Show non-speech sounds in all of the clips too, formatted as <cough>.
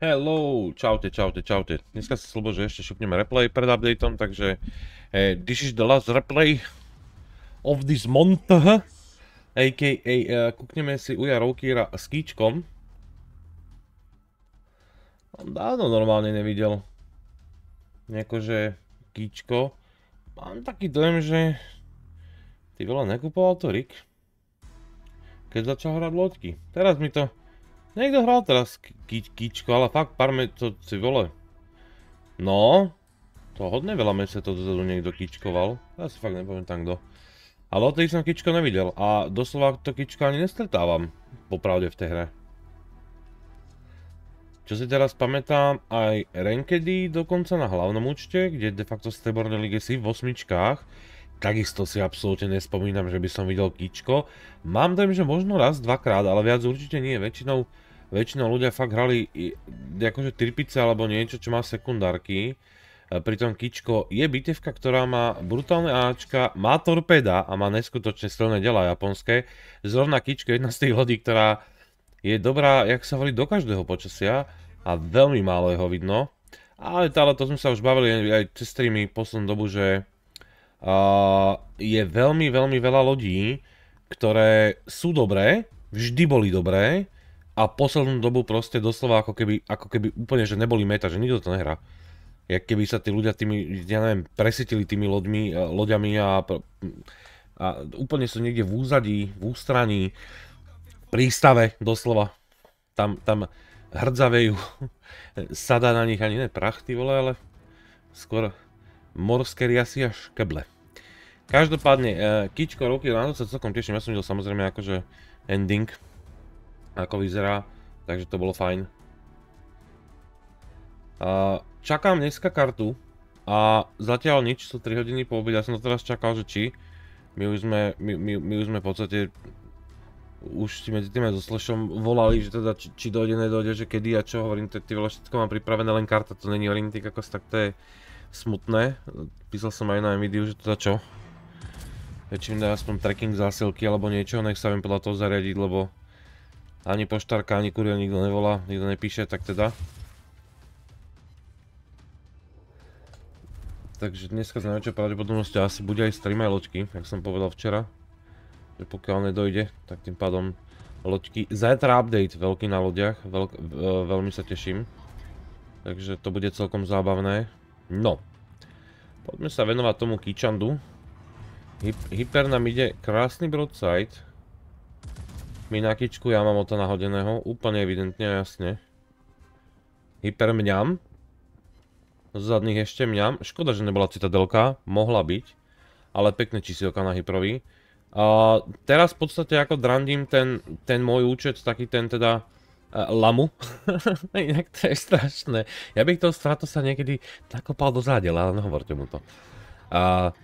Hello, čaute, čaute, čaute. Dneska si slobo, že ešte šupneme replay pred updateom, takže eh, this is the last replay of this month, aka eh, kúkneme si Uja Roukýra s kýčkom. On dávno normálne nevidel nejakože kýčko. Mám taký dojem, že ty veľa nekupoval to Rick, keď začal hrať loďky. Teraz mi to Niekto hral teraz kičko, ale fakt pár me... to si vole. No, to hodne veľa mesiacov dozadu niekto kičkoval. Ja si fakt tam kto. Ale odtedy som kičko nevidel a doslova to kičko ani nestretávam. Popravde v tej hre. Čo si teraz pamätám, aj Rankedy dokonca na hlavnom účte, kde de facto z Strebornej lige si v osmičkách takisto si absolútne nespomínam, že by som videl kičko. Mám dojem, že možno raz, dvakrát, ale viac určite nie. Väčšinou, väčšinou ľudia fakt hrali akože tripice alebo niečo, čo má sekundárky. E, pritom kičko je bitevka, ktorá má brutálne Ačka, má torpeda a má neskutočne silné dela japonské. Zrovna kičko je jedna z tých lodí, ktorá je dobrá, jak sa hovorí, do každého počasia a veľmi málo jeho vidno. Ale táhle to sme sa už bavili aj cez streamy poslednú dobu, že je veľmi, veľmi veľa lodí, ktoré sú dobré, vždy boli dobré a poslednú dobu proste doslova ako keby, ako keby úplne, že neboli meta, že nikto to nehrá. Jak keby sa tí ľudia tými, ja neviem, presytili tými loďmi, eh, loďami a, a úplne sú niekde v úzadí, v ústraní, prístave doslova. Tam, tam hrdzavejú, <laughs> sadá na nich ani ne prachty vole, ale skôr morské riasy a škeble. Každopádne, uh, Kičko roky, na to sa celkom teším, ja som videl samozrejme akože ending, ako vyzerá, takže to bolo fajn. čakám dneska kartu a zatiaľ nič, sú 3 hodiny po obede, ja som to teraz čakal, že či, my už sme, my, my, my už sme v podstate, už si medzi tým aj so Slashom volali, že teda či, či dojde, nedojde, že kedy a čo, hovorím, ty veľa všetko mám pripravené, len karta, to není orientik, ako tak to je, smutné. Písal som aj na Nvidia, že teda čo? Väčším mi dá aspoň tracking zásilky alebo niečo, nech sa viem podľa toho zariadiť, lebo ani poštárka, ani kuriel nikto nevolá, nikto nepíše, tak teda. Takže dneska z najväčšou pravdepodobnosti asi bude aj stream aj loďky, jak som povedal včera. Že pokiaľ nedojde, tak tým pádom loďky. Zajtra update veľký na loďach, e, veľmi sa teším. Takže to bude celkom zábavné. No. Poďme sa venovať tomu Kičandu. hyper nám ide krásny broadside. My na Kičku, ja mám ota nahodeného, úplne evidentne a jasne. Hyper mňam. Z zadných ešte mňam. Škoda, že nebola citadelka, mohla byť. Ale pekné čísielka na hyprovi. teraz v podstate ako drandím ten, ten môj účet, taký ten teda Eh, lamu. <laughs> Inak to je strašné. Ja bych toho sa niekedy nakopal do zádela, ale nehovorte mu to. A,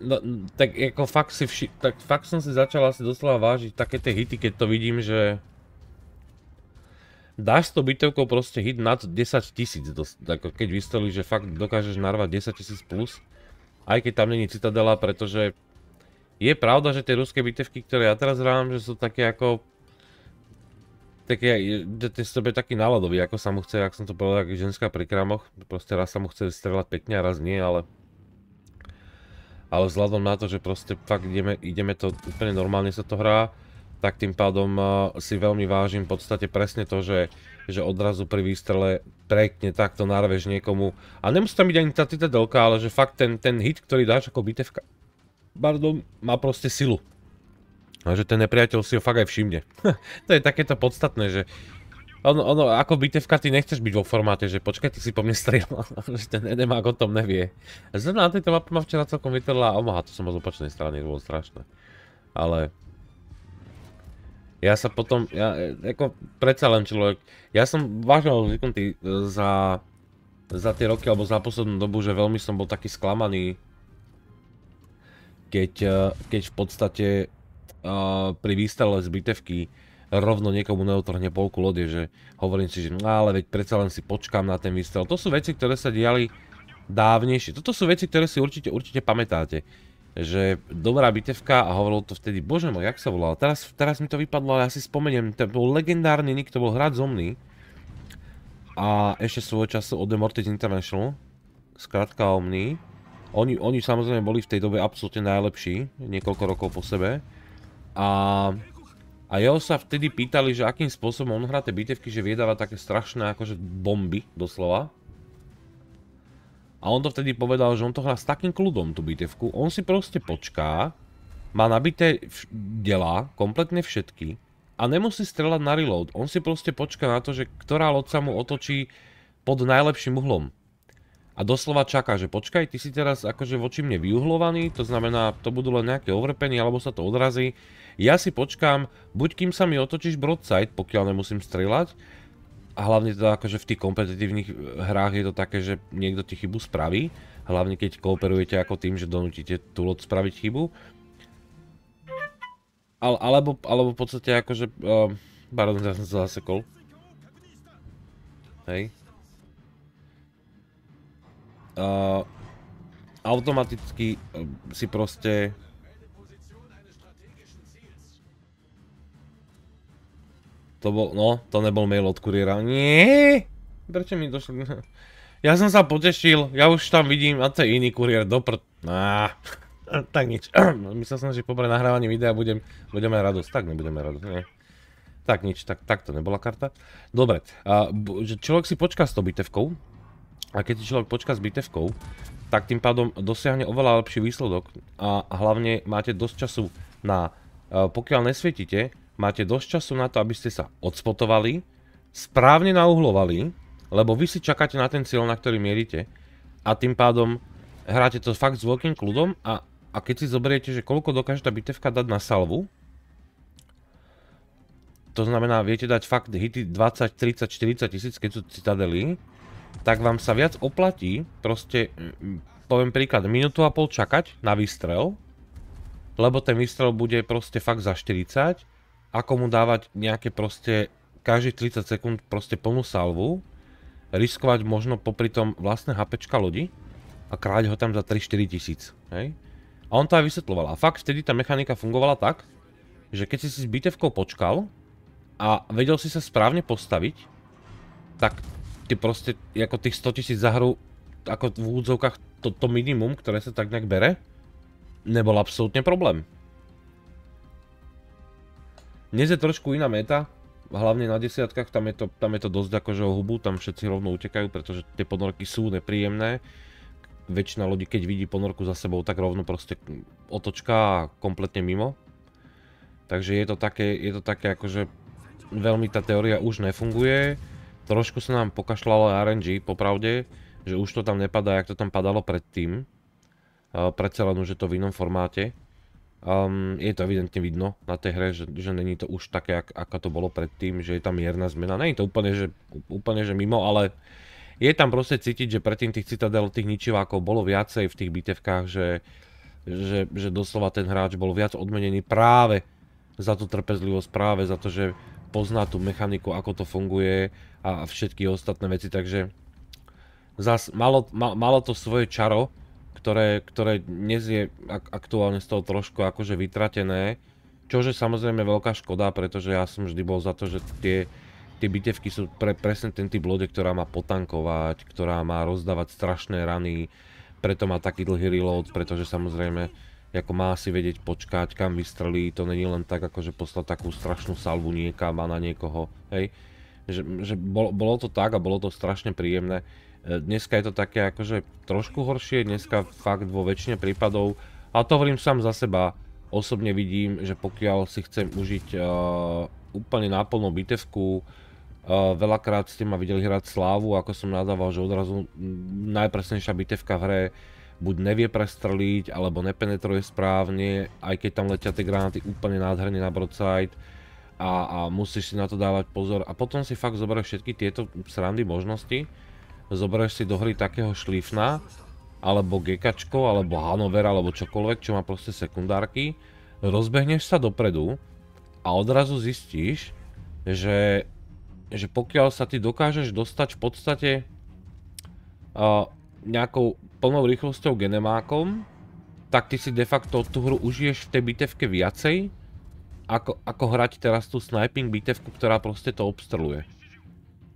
no, tak ako fakt si vši... tak fakt som si začal asi doslova vážiť také tie hity, keď to vidím, že dáš to bytovkou proste hit nad 10 tisíc, ako keď vystrelí, že fakt dokážeš narvať 10 tisíc plus, aj keď tam není citadela, pretože je pravda, že tie ruské bitevky, ktoré ja teraz hrám, že sú také ako taký aj, ten je taký náladový, ako sa mu chce, ak som to povedal, ako ženská pri kramoch, proste raz sa mu chce strelať pekne a raz nie, ale ale vzhľadom na to, že proste fakt ideme, ideme to úplne normálne sa to hrá, tak tým pádom uh, si veľmi vážim v podstate presne to, že, že odrazu pri výstrele prekne takto narveš niekomu a nemusí tam byť ani tá delka, ale že fakt ten, ten hit, ktorý dáš ako bitevka, pardon, má proste silu. A no, že ten nepriateľ si ho fakt aj všimne. <laughs> to je takéto podstatné, že ono, ono, ako bitevka, ty nechceš byť vo formáte, že počkaj, ty si po mne strieľal, <laughs> že ten Edemák o tom nevie. Zrovna na tejto mape ma včera celkom vytrla omaha, to som z opačnej strany, to bolo strašné. Ale... Ja sa potom, ja, ako predsa len človek, ja som vážil zvyknutý za, za tie roky, alebo za poslednú dobu, že veľmi som bol taký sklamaný, keď, eh, keď v podstate pri výstrele z bitevky rovno niekomu neotrhne polku lode, že hovorím si, že no ale veď predsa len si počkám na ten výstrel. To sú veci, ktoré sa diali dávnejšie. Toto sú veci, ktoré si určite, určite pamätáte. Že dobrá bitevka a hovorilo to vtedy, bože môj, jak sa volal. Teraz, teraz mi to vypadlo, ale ja si spomeniem, to bol legendárny nick, to bol hrad zomný. A ešte svojho času od The Demortis International. Skrátka omný. Oni, oni samozrejme boli v tej dobe absolútne najlepší, niekoľko rokov po sebe. A, a jeho sa vtedy pýtali, že akým spôsobom on hrá tie bitevky, že viedáva také strašné akože bomby, doslova. A on to vtedy povedal, že on to hrá s takým kľudom, tú bitevku. On si proste počká, má nabité dela, kompletne všetky, a nemusí strelať na reload. On si proste počká na to, že ktorá loď sa mu otočí pod najlepším uhlom a doslova čaká, že počkaj, ty si teraz akože voči mne vyuhlovaný, to znamená, to budú len nejaké overpeny, alebo sa to odrazí. Ja si počkám, buď kým sa mi otočíš broadside, pokiaľ nemusím strieľať, a hlavne teda akože v tých kompetitívnych eh, hrách je to také, že niekto ti chybu spraví, hlavne keď kooperujete ako tým, že donutíte tú loď spraviť chybu. Ale, alebo, alebo v podstate akože, uh, pardon, ja som <laughs> sa zasekol. Hej automaticky eh, si proste To bol, no, to nebol mail od kuriéra. Nie. Prečo mi došli? Ja som sa potešil, ja už tam vidím, a to je iný kuriér, dopr... Á, <clears throat> tak nič. <clears throat> Myslel som, že po nahrávanie videa budem, budeme radosť. Tak nebudeme radosť, nie. Tak nič, tak, tak to nebola karta. Dobre, človek si počká s to bitevkou, a keď si človek počká s bitevkou, tak tým pádom dosiahne oveľa lepší výsledok a hlavne máte dosť času na, e, pokiaľ nesvietite, máte dosť času na to, aby ste sa odspotovali, správne nauhlovali, lebo vy si čakáte na ten cieľ, na ktorý mierite a tým pádom hráte to fakt s veľkým kľudom a, a keď si zoberiete, že koľko dokáže tá bitevka dať na salvu, to znamená, viete dať fakt hity 20, 30, 40 tisíc, keď sú citadely, tak vám sa viac oplatí proste, mm, poviem príklad, minútu a pol čakať na výstrel, lebo ten výstrel bude proste fakt za 40, ako mu dávať nejaké proste každých 30 sekúnd proste plnú salvu, riskovať možno popri tom vlastné HPčka lodi a kráť ho tam za 3-4 tisíc, hej? A on to aj vysvetloval. A fakt vtedy tá mechanika fungovala tak, že keď si si s bitevkou počkal a vedel si sa správne postaviť, tak ty proste, ako tých 100 tisíc za hru, ako v údzovkách to, to minimum, ktoré sa tak nejak bere, nebol absolútne problém. Dnes je trošku iná meta, hlavne na desiatkách, tam je to, tam je to dosť akože o hubu, tam všetci rovno utekajú, pretože tie ponorky sú nepríjemné. Väčšina ľudí, keď vidí ponorku za sebou, tak rovno proste otočka a kompletne mimo. Takže je to také, je to také akože veľmi tá teória už nefunguje. Trošku sa nám pokašľalo RNG, popravde, že už to tam nepadá, jak to tam padalo predtým. predsa len už je to v inom formáte. Um, je to evidentne vidno na tej hre, že, že není to už také, ak, ako to bolo predtým, že je tam mierna zmena. Není to úplne že, úplne, že mimo, ale je tam proste cítiť, že predtým tých citadel, tých ničivákov bolo viacej v tých bitevkách, že, že, že doslova ten hráč bol viac odmenený práve za tú trpezlivosť, práve za to, že pozná tú mechaniku, ako to funguje a, všetky ostatné veci, takže zas malo, malo to svoje čaro, ktoré, ktoré dnes je aktuálne z toho trošku akože vytratené, čože samozrejme veľká škoda, pretože ja som vždy bol za to, že tie, tie bitevky sú pre, presne ten typ lode, ktorá má potankovať, ktorá má rozdávať strašné rany, preto má taký dlhý reload, pretože samozrejme ako má si vedieť počkať, kam vystrelí, to není len tak, akože poslať takú strašnú salvu niekam a na niekoho, hej. Že, že bolo, bolo to tak a bolo to strašne príjemné. E, dneska je to také akože trošku horšie, dneska fakt vo väčšine prípadov, A to hovorím sám za seba, osobne vidím, že pokiaľ si chcem užiť uh, úplne náplnú bitevku, uh, veľakrát ste ma videli hrať Slávu, ako som nadával, že odrazu najpresnejšia bitevka v hre, buď nevie prestreliť, alebo nepenetruje správne, aj keď tam letia tie granáty úplne nádherne na broadside a, a musíš si na to dávať pozor a potom si fakt zoberieš všetky tieto srandy možnosti, zoberieš si do hry takého šlifna, alebo gekačko, alebo Hanover, alebo čokoľvek, čo má proste sekundárky, rozbehneš sa dopredu a odrazu zistíš, že, že pokiaľ sa ty dokážeš dostať v podstate uh, nejakou plnou rýchlosťou genemákom, tak ty si de facto tú hru užiješ v tej bitevke viacej, ako, ako hrať teraz tú sniping bitevku, ktorá proste to obstreluje.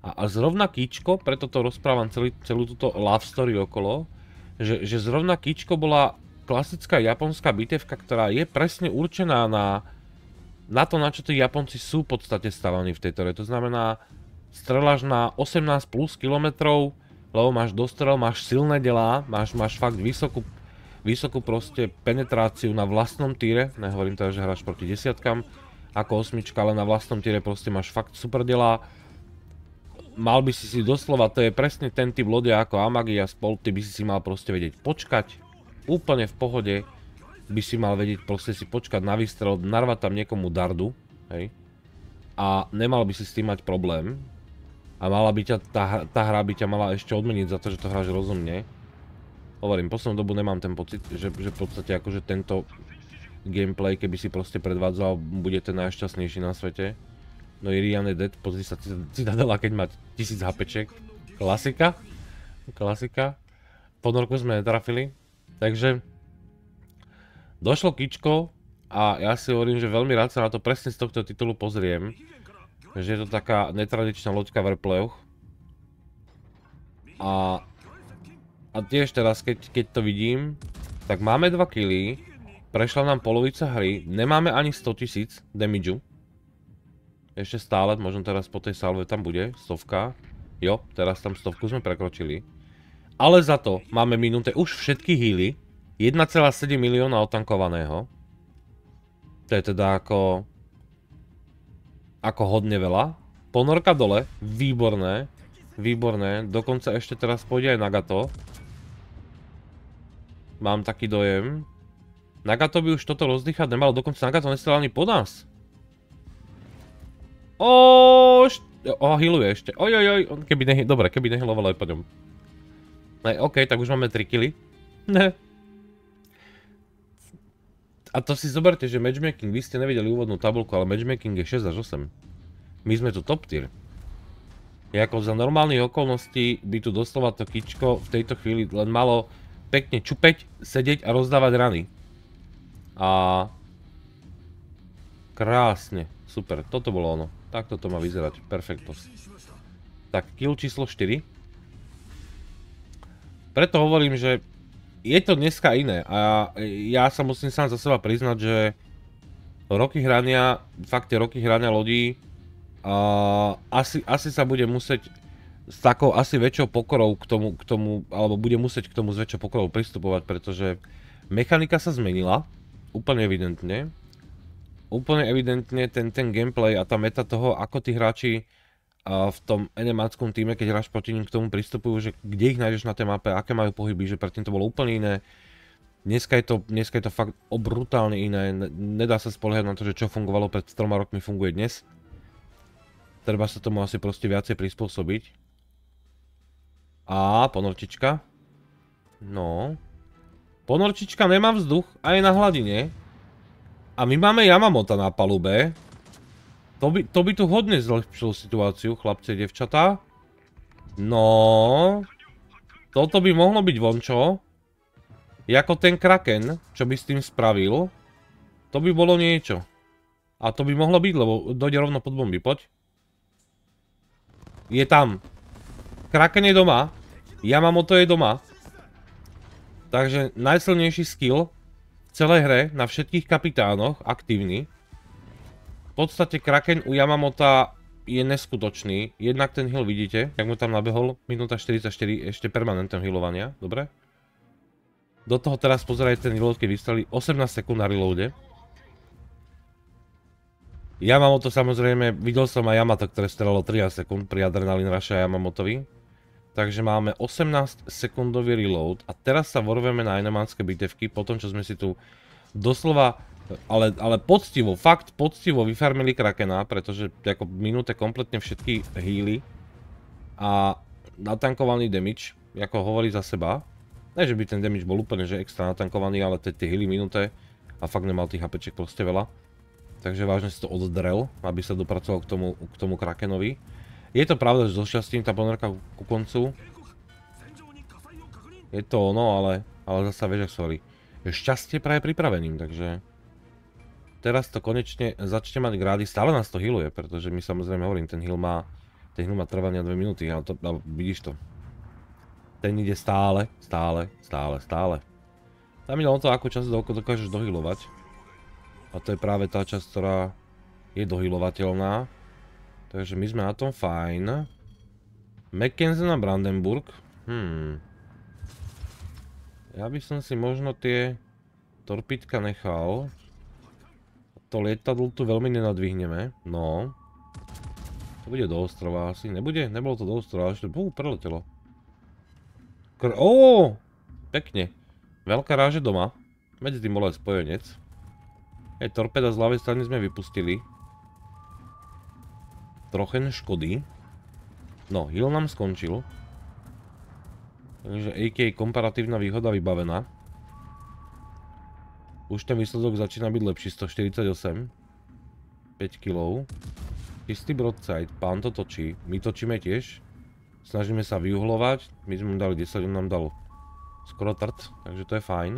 A, a zrovna kýčko, preto to rozprávam celý, celú túto love story okolo, že, že zrovna kýčko bola klasická japonská bitevka, ktorá je presne určená na, na to, na čo tí Japonci sú v podstate stavaní v tejto re. To znamená, strelaš na 18 plus kilometrov, lebo máš dostrel, máš silné delá, máš, máš fakt vysokú, vysokú proste penetráciu na vlastnom týre, nehovorím teda, že hráš proti desiatkam, ako osmička, ale na vlastnom týre proste máš fakt super delá, mal by si si doslova, to je presne ten typ lode ako Amagi a spol, ty by si si mal proste vedieť počkať, úplne v pohode, by si mal vedieť proste si počkať na výstrel, narvať tam niekomu dardu, hej, a nemal by si s tým mať problém, a mala by ťa, tá, tá hra by ťa mala ešte odmeniť za to, že to hráš rozumne. Hovorím, poslednú dobu nemám ten pocit, že, že v podstate akože tento gameplay, keby si proste predvádzal, bude ten najšťastnejší na svete. No Irian je dead, pozri sa Citadela, keď má 1000 HPček. Klasika. Klasika. Ponorku sme netrafili. Takže... Došlo kičko a ja si hovorím, že veľmi rád sa na to presne z tohto titulu pozriem. Takže je to taká netradičná loďka verpleuch. A, a tiež teraz, keď, to vidím, tak máme 2 killy, prešla nám polovica hry, nemáme ani 100 tisíc damage. Ešte stále, možno teraz po tej salve tam bude, stovka. Jo, teraz tam stovku sme prekročili. Ale za to máme minuté už všetky healy, 1,7 milióna otankovaného. To je teda ako ako hodne veľa. Ponorka dole, výborné, výborné, dokonca ešte teraz pôjde aj Nagato. Mám taký dojem. Nagato by už toto rozdychať nemalo, dokonca Nagato nestala ani po nás. Oooo, št... o, healuje ešte, ojojoj, keby nehy... dobre, keby nehyloval aj po ňom. Ne, okej, okay, tak už máme 3 kily. Ne, a to si zoberte, že matchmaking, vy ste nevideli úvodnú tabulku, ale matchmaking je 6 až 8. My sme tu top tier. Jako za normálnych okolností by tu doslova to kičko v tejto chvíli len malo pekne čupeť, sedieť a rozdávať rany. A... Krásne, super, toto bolo ono. Takto to má vyzerať, perfekto. Tak, kill číslo 4. Preto hovorím, že je to dneska iné a ja sa musím sám za seba priznať, že roky hrania, fakt tie roky hrania lodí, a asi, asi sa bude musieť s takou asi väčšou pokorou k tomu, k tomu, alebo bude musieť k tomu s väčšou pokorou pristupovať, pretože mechanika sa zmenila, úplne evidentne. Úplne evidentne ten, ten gameplay a tá meta toho, ako tí hráči v tom enemáckom týme, keď hráš proti ním k tomu pristupujú, že kde ich nájdeš na tej mape, aké majú pohyby, že predtým to bolo úplne iné. Dneska je to, dneska je to fakt brutálne iné, nedá sa spoliehať na to, že čo fungovalo pred troma rokmi funguje dnes. Treba sa tomu asi proste viacej prispôsobiť. A ponorčička. No. Ponorčička nemá vzduch a je na hladine. A my máme Yamamoto na palube. To by, to by tu hodne zlepšilo situáciu, chlapce devčatá. No... Toto by mohlo byť vončo. Jako ten kraken, čo by s tým spravil. To by bolo niečo. A to by mohlo byť, lebo dojde rovno pod bomby, poď. Je tam. Kraken je doma. Yamamoto je doma. Takže najsilnejší skill v celej hre na všetkých kapitánoch, aktívny podstate Kraken u Yamamoto je neskutočný. Jednak ten heal vidíte, jak mu tam nabehol. Minúta 44, ešte permanentem healovania, dobre? Do toho teraz pozeraj ten reload, keď vystrelí 18 sekúnd na reloade. Yamamoto samozrejme, videl som aj Yamato, ktoré strelalo 13 sekúnd pri Adrenalin Rush a Yamamotovi. Takže máme 18 sekundový reload a teraz sa vorveme na enemánske bitevky, po tom čo sme si tu doslova ale, ale poctivo, fakt poctivo vyfarmili Krakena, pretože ako minúte kompletne všetky healy a natankovaný damage, ako hovorí za seba. Ne, že by ten damage bol úplne, že extra natankovaný, ale tie healy minúte a fakt nemal tých HPček proste veľa. Takže vážne si to oddrel, aby sa dopracoval k tomu, k tomu Krakenovi. Je to pravda, že so šťastím tá ponorka ku koncu. Je to ono, ale, ale zase vieš, ak sorry. Šťastie praje pripraveným, takže teraz to konečne začne mať grády, stále nás to hiluje, pretože my samozrejme hovorím, ten heal má, ten heal má trvania 2 minúty, ale to, ale vidíš to. Ten ide stále, stále, stále, stále. Tam ide o to, ako často dokážeš dohilovať. A to je práve tá časť, ktorá je dohilovateľná. Takže my sme na tom fajn. Mackenzie na Brandenburg. Hmm. Ja by som si možno tie torpítka nechal to lietadlo tu veľmi nenadvihneme. No. To bude do ostrova asi. Nebude? Nebolo to do ostrova. Ešte bú, preletelo. Kr... Ó! Pekne. Veľká ráže doma. Medzi tým bol aj spojenec. Je torpeda z ľavej strany sme vypustili. Trochen škody. No, heal nám skončil. Takže AK komparatívna výhoda vybavená. Už ten výsledok začína byť lepší, 148. 5 kg. Čistý broadside, pán to točí, my točíme tiež. Snažíme sa vyuhlovať, my sme mu dali 10, on nám dal skoro trt, takže to je fajn.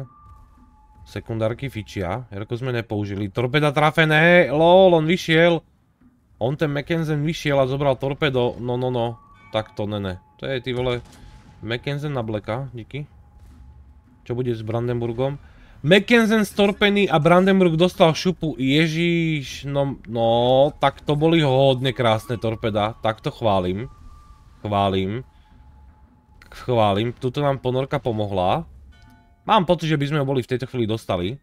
Sekundárky fičia, Jerko sme nepoužili, torpeda trafené, lol, on vyšiel. On ten McKenzen vyšiel a zobral torpedo, no no no, takto ne ne. To je ty vole McKenzen na bleka, díky. Čo bude s Brandenburgom? McKenzen storpený a Brandenburg dostal šupu. Ježiš, no, no, tak to boli hodne krásne torpeda. Tak to chválim. Chválim. Chválim. Tuto nám ponorka pomohla. Mám pocit, že by sme ho boli v tejto chvíli dostali.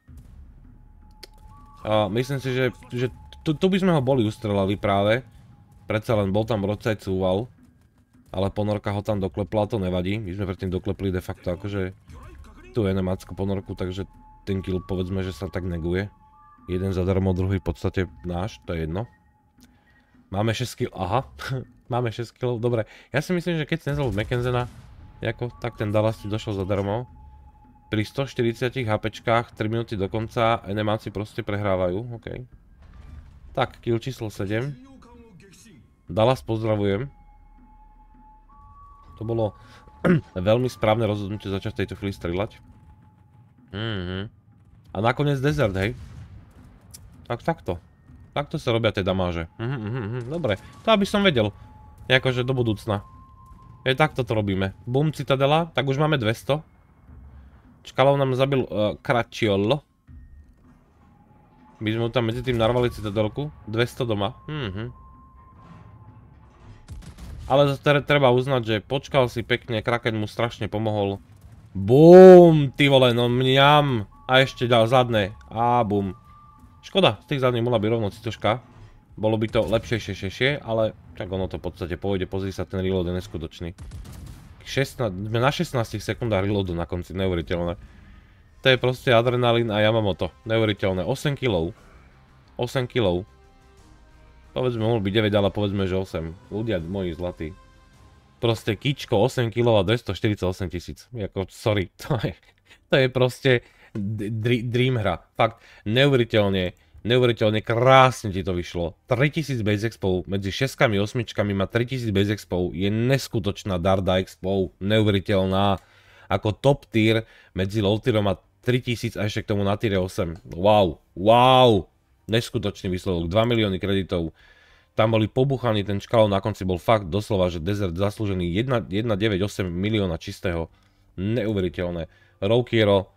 Uh, myslím si, že, že tu, tu by sme ho boli ustrelali práve. Predsa len bol tam Rocaj cúval. Ale ponorka ho tam doklepla, to nevadí. My sme predtým doklepli de facto akože tú enemácku ponorku, takže ten kill povedzme, že sa tak neguje. Jeden zadarmo, druhý v podstate náš, to je jedno. Máme 6 kill, aha, <laughs> máme 6 kill, dobre. Ja si myslím, že keď si nezol McKenzena, ako, tak ten Dallas ti došiel zadarmo. Pri 140 HPčkách 3 minúty do konca enemáci proste prehrávajú, okej. Tak, kill číslo 7. Dallas pozdravujem. To bolo <clears throat> veľmi správne rozhodnutie začať v tejto chvíli strieľať. Mhm. Mm a nakoniec desert, hej? Tak takto. Takto sa robia tie damáže. Mhm, mhm, mhm, dobre. To aby som vedel. Jakože do budúcna. Je takto to robíme. Bum, citadela. Tak už máme 200. Čkalov nám zabil e, Kračiolo. My sme tam medzi tým narvali citadelku. 200 doma. Mhm. mhm. Ale treba uznať, že počkal si pekne, Kraken mu strašne pomohol. Bum, ty vole, no mňam a ešte dal zadné a bum. Škoda, z tých zadných mohla by rovno citoška. Bolo by to lepšie, šešie, šešie, ale tak ono to v podstate pôjde, pozri sa, ten reload je neskutočný. na 16 sekundách reloadu na konci, neuveriteľné. To je proste adrenalín a ja mám to, neuveriteľné, 8 kg. 8 kilov. Povedzme, mohol byť 9, ale povedzme, že 8. Ľudia moji zlatí. Proste kičko 8 kg a 248 tisíc. Jako, sorry, <laughs> to je, to je proste dream hra. Fakt, neuveriteľne, neuveriteľne krásne ti to vyšlo. 3000 base expo, medzi 6 a 8 má 3000 base expo, je neskutočná Darda expo, neuveriteľná. Ako top tier medzi low tierom a 3000 a ešte k tomu na tier 8. Wow, wow, neskutočný výsledok, 2 milióny kreditov. Tam boli pobuchaní, ten škál na konci bol fakt doslova, že desert zaslúžený 1,98 milióna čistého. Neuveriteľné. Rokiero,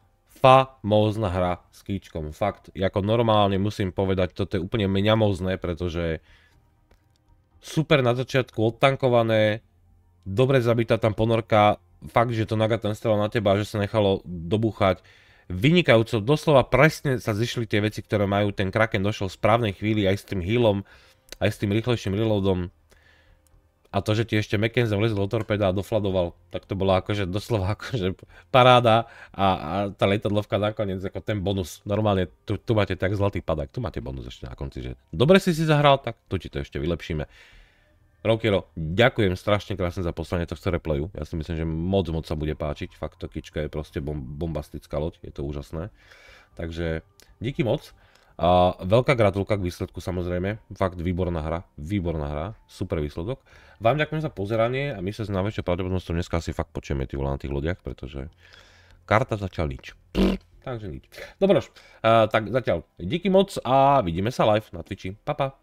famózna hra s kýčkom. Fakt, ako normálne musím povedať, toto je úplne mňamózne, pretože super na začiatku odtankované, dobre zabitá tam ponorka, fakt, že to ten strel na teba, že sa nechalo dobúchať. Vynikajúco, doslova presne sa zišli tie veci, ktoré majú. Ten Kraken došiel v správnej chvíli aj s tým healom, aj s tým rýchlejším reloadom a to, že ti ešte McKenzie vlezol do torpeda a dofladoval, tak to bola akože doslova <laughs> akože paráda a, a tá letadlovka nakoniec ako ten bonus. Normálne tu, tu máte tak zlatý padák, tu máte bonus ešte na konci, že dobre si si zahral, tak tu ti to ešte vylepšíme. Rokiro, ďakujem strašne krásne za poslanie tohto replayu. Ja si myslím, že moc, moc sa bude páčiť. Fakt, to kička je proste bom, bombastická loď, je to úžasné. Takže díky moc veľká gratulka k výsledku samozrejme, fakt výborná hra, výborná hra, super výsledok. Vám ďakujem za pozeranie a my sa s najväčšou pravdepodobnosťou dneska asi fakt počujeme ty na tých lodiach, pretože karta začal nič. takže nič. Dobro, uh, tak zatiaľ díky moc a vidíme sa live na Twitchi. Pa, pa.